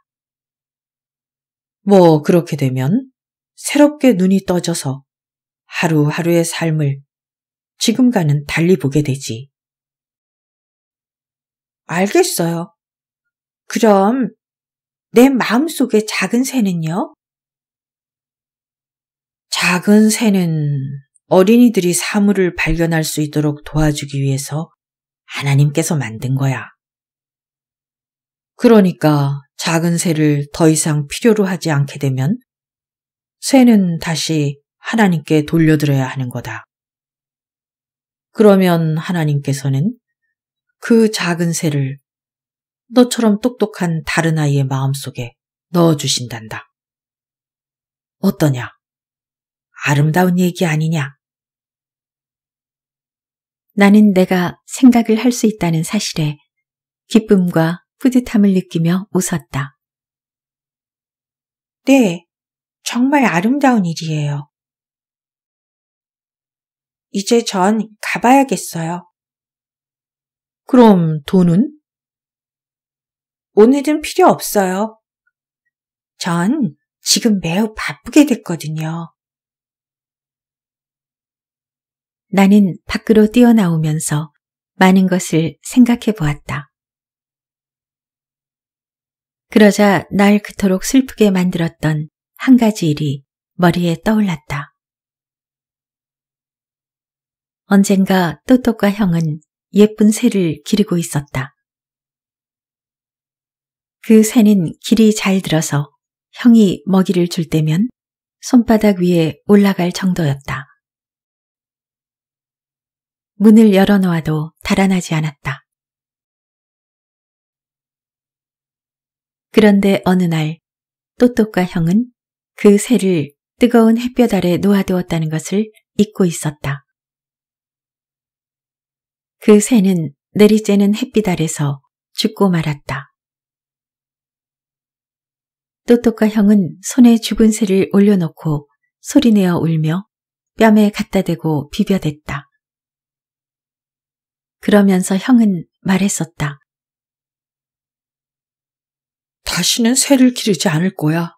뭐 그렇게 되면 새롭게 눈이 떠져서 하루하루의 삶을 지금과는 달리 보게 되지. 알겠어요. 그럼 내 마음속의 작은 새는요? 작은 새는 어린이들이 사물을 발견할 수 있도록 도와주기 위해서 하나님께서 만든 거야. 그러니까 작은 새를 더 이상 필요로 하지 않게 되면 새는 다시 하나님께 돌려드려야 하는 거다. 그러면 하나님께서는 그 작은 새를 너처럼 똑똑한 다른 아이의 마음속에 넣어주신단다. 어떠냐? 아름다운 얘기 아니냐? 나는 내가 생각을 할 수 있다는 사실에 기쁨과 뿌듯함을 느끼며 웃었다. 네, 정말 아름다운 일이에요.
이제 전 가봐야겠어요.
그럼 돈은? 오늘은 필요 없어요. 전 지금 매우 바쁘게 됐거든요. 나는 밖으로 뛰어나오면서 많은 것을 생각해 보았다. 그러자 날 그토록 슬프게 만들었던 한 가지 일이 머리에 떠올랐다. 언젠가 또똑과 형은 예쁜 새를 기르고 있었다. 그 새는 길이 잘 들어서 형이 먹이를 줄 때면 손바닥 위에 올라갈 정도였다. 문을 열어놓아도 달아나지 않았다. 그런데 어느 날 또똑과 형은 그 새를 뜨거운 햇볕 아래 놓아두었다는 것을 잊고 있었다. 그 새는 내리쬐는 햇빛 아래서 죽고 말았다. 또또까 형은 손에 죽은 새를 올려놓고 소리내어 울며 뺨에 갖다 대고 비벼댔다. 그러면서 형은 말했었다. 다시는 새를 기르지 않을 거야.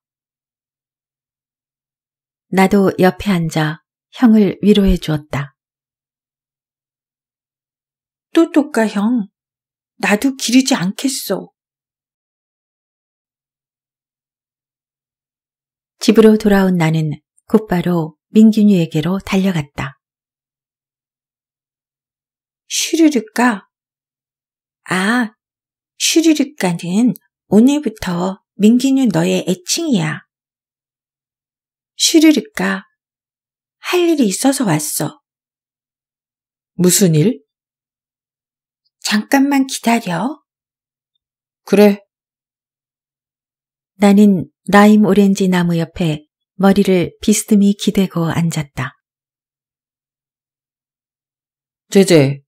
나도 옆에 앉아 형을 위로해 주었다.
또또까 형. 나도 기르지 않겠어.
집으로 돌아온 나는 곧바로 민균이에게로 달려갔다. 슈르르가 아, 슈르르가는 오늘부터 민균이 너의 애칭이야. 슈르르가할 일이 있어서 왔어. 무슨 일? 잠깐만 기다려. 그래. 나는 라임 오렌지 나무 옆에 머리를 비스듬히 기대고 앉았다. 제제,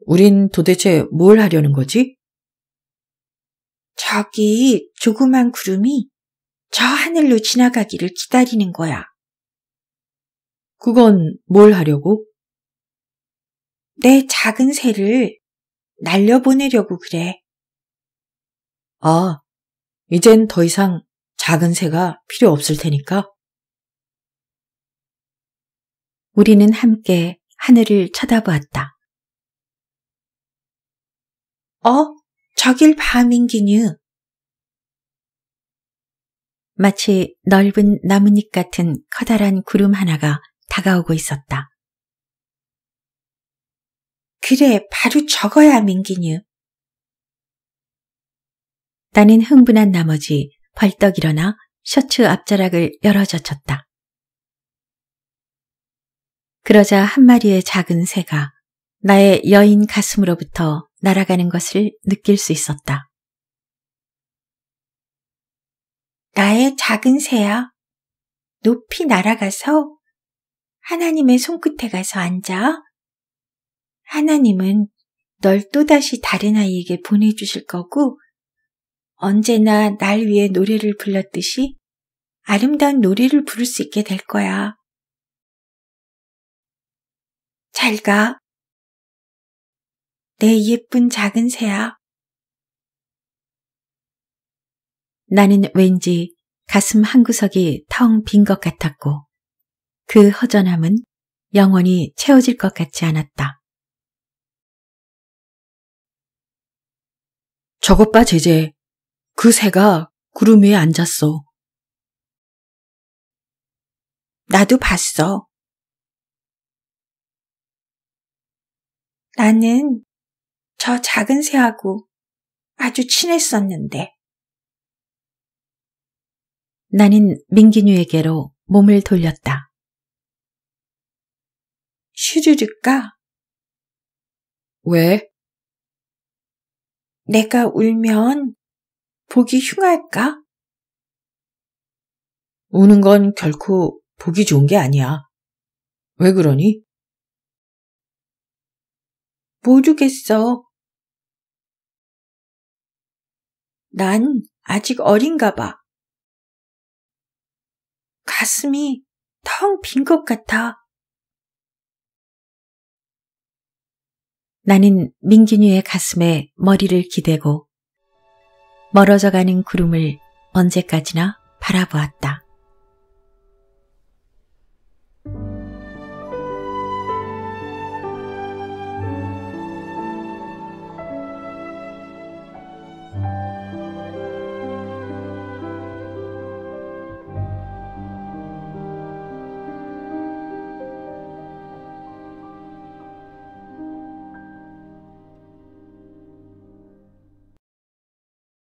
우린 도대체 뭘 하려는 거지? 저기 조그만 구름이 저 하늘로 지나가기를 기다리는 거야. 그건 뭘 하려고? 내 작은 새를 날려보내려고 그래. 아, 이젠 더 이상 작은 새가 필요 없을 테니까. 우리는 함께 하늘을 쳐다보았다. 어? 저길 밤인 기뉴. 마치 넓은 나뭇잎 같은 커다란 구름 하나가 다가오고 있었다. 그래, 바로 적어야 민기뉴. 나는 흥분한 나머지 벌떡 일어나 셔츠 앞자락을 열어젖혔다. 그러자 한 마리의 작은 새가 나의 여인 가슴으로부터 날아가는 것을 느낄 수 있었다. 나의 작은 새야, 높이 날아가서 하나님의 손끝에 가서 앉아 하나님은 널 또다시 다른 아이에게 보내주실 거고 언제나 날 위해 노래를 불렀듯이 아름다운 노래를 부를 수 있게 될 거야.
잘 가.
내 예쁜 작은 새야. 나는 왠지 가슴 한구석이 텅 빈 것 같았고 그 허전함은 영원히 채워질 것 같지 않았다.
저것 봐, 제제. 그 새가 구름 위에 앉았어. 나도 봤어.
나는 저 작은 새하고 아주 친했었는데. 나는 민기뉴에게로 몸을 돌렸다. 슈르륵가? 왜? 내가 울면 보기 흉할까? 우는 건 결코 보기 좋은 게 아니야.
왜 그러니? 모르겠어. 난 아직 어린가 봐. 가슴이 텅 빈 것
같아. 나는 민균이의 가슴에 머리를 기대고 멀어져가는 구름을 언제까지나 바라보았다.